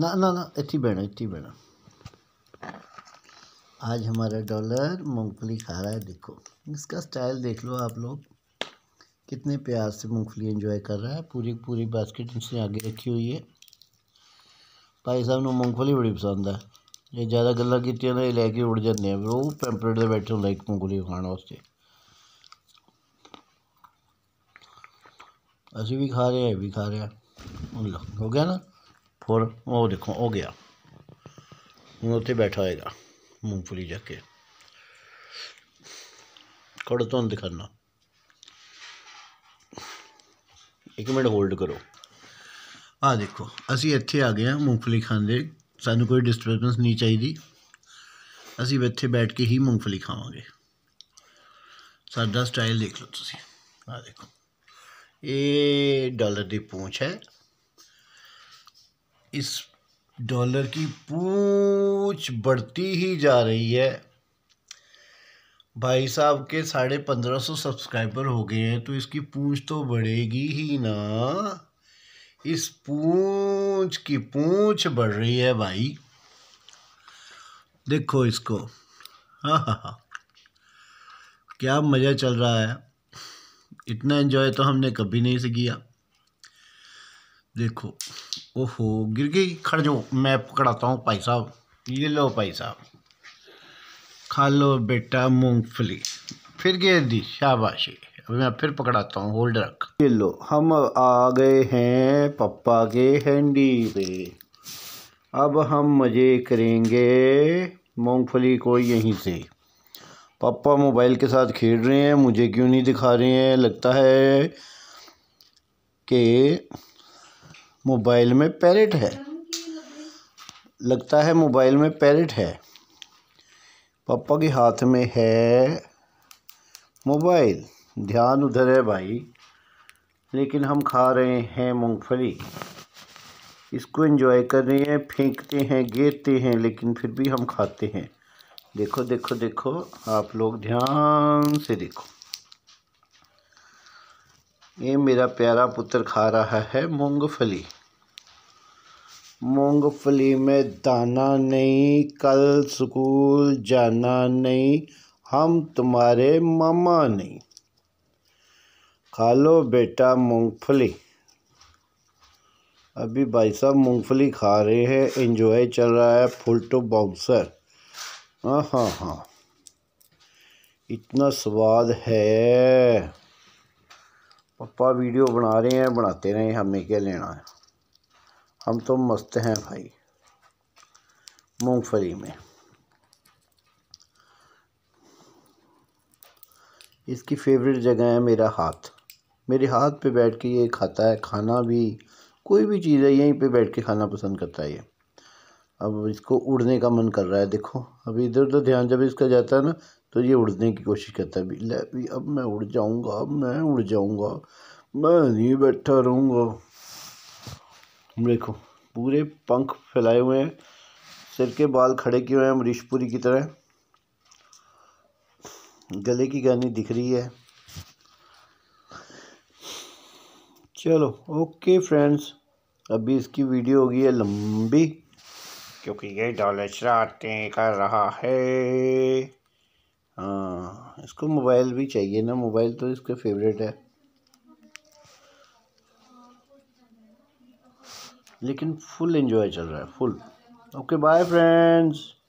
ना ना ना इतनी बहना इतनी बहना आज हमारा डॉलर मूँगफली खा रहा है देखो इसका स्टाइल देख लो आप लोग कितने प्यार से मूँगफली एंजॉय कर रहा है पूरी पूरी बास्केट इसने आगे रखी हुई है भाई साहब नूँगफली बड़ी पसंद है ये ज़्यादा गल् की लैके उड़ जाते हैं वो पेम्पलेट में बैठे होंगे एक मूँगफली खाने वास्ते अभी भी खा रहे हैं भी खा रहे हैं हो गया ना फोर वो देखो हो ਗਿਆ ਹੁਣ ਉੱਥੇ ਬੈਠਾ ਹੋਏਗਾ ਮੂੰਗਫਲੀ ਜਾ ਕੇ ਕੋੜ ਤੋਂ ਦਿਖਾਣਾ ਇੱਕ ਮਿੰਟ ਹੋਲਡ ਕਰੋ ਆ ਦੇਖੋ ਅਸੀਂ ਇੱਥੇ ਆ ਗਏ ਆ ਮੂੰਗਫਲੀ ਖਾਂਦੇ ਸਾਨੂੰ ਕੋਈ ਡਿਸਟਰਬੈਂਸ ਨਹੀਂ ਚਾਹੀਦੀ ਅਸੀਂ ਇੱਥੇ ਬੈਠ ਕੇ ਹੀ ਮੂੰਗਫਲੀ ਖਾਵਾਂਗੇ ਸਾਡਾ ਸਟਾਈਲ ਦੇਖ ਲਓ ਤੁਸੀਂ ਆ ਦੇਖੋ ਇਹ ਡਾਲਰ ਦੀ ਪੂੰਛ ਹੈ इस डॉलर की पूछ बढ़ती ही जा रही है भाई साहब के साढ़े पंद्रह सौ सब्सक्राइबर हो गए हैं तो इसकी पूछ तो बढ़ेगी ही ना इस पूछ की पूछ बढ़ रही है भाई देखो इसको हाँ हाँ हाँ क्या मज़ा चल रहा है इतना एंजॉय तो हमने कभी नहीं से किया देखो ओहो गिर गई खड़ जाओ मैं पकड़ाता हूँ भाई साहब ये लो भाई साहब खा लो बेटा मूंगफली फिर गए दी शाबाशी अभी मैं फिर पकड़ाता हूँ होल्ड रख ये लो हम आ गए हैं पप्पा के हैंडी पे अब हम मज़े करेंगे मूंगफली को यहीं से पापा मोबाइल के साथ खेल रहे हैं मुझे क्यों नहीं दिखा रहे हैं लगता है कि मोबाइल में पैरेट है लगता है मोबाइल में पैरेट है पापा के हाथ में है मोबाइल ध्यान उधर है भाई लेकिन हम खा रहे हैं मूंगफली इसको एंजॉय कर रहे हैं फेंकते हैं गिरते हैं लेकिन फिर भी हम खाते हैं देखो देखो देखो आप लोग ध्यान से देखो ये मेरा प्यारा पुत्र खा रहा है मूंगफली मूंगफली में दाना नहीं कल स्कूल जाना नहीं हम तुम्हारे मामा नहीं खा लो बेटा मूंगफली अभी भाई साहब मूंगफली खा रहे हैं एंजॉय चल रहा है फुल टू बाउंसर हाँ हाँ हाँ इतना स्वाद है पप्पा वीडियो बना रहे हैं बनाते रहे हमें क्या लेना है हम तो मस्त हैं भाई मूंगफली में इसकी फेवरेट जगह है मेरा हाथ मेरे हाथ पे बैठ के ये खाता है खाना भी कोई भी चीज़ है यहीं पे बैठ के खाना पसंद करता है ये अब इसको उड़ने का मन कर रहा है देखो अभी इधर तो ध्यान जब इसका जाता है ना तो ये उड़ने की कोशिश करता है ले भी अब मैं उड़ जाऊंगा अब मैं उड़ जाऊंगा मैं नहीं बैठा रहूंगा देखो पूरे पंख फैलाए हुए हैं सिर के बाल खड़े किए हुए हैं मरीशपुरी की तरह गले की गानी दिख रही है चलो ओके फ्रेंड्स अभी इसकी वीडियो होगी है लंबी क्योंकि ये डॉलर कर रहा है हाँ इसको मोबाइल भी चाहिए ना मोबाइल तो इसके फेवरेट है लेकिन फुल एंजॉय चल रहा है फुल ओके बाय फ्रेंड्स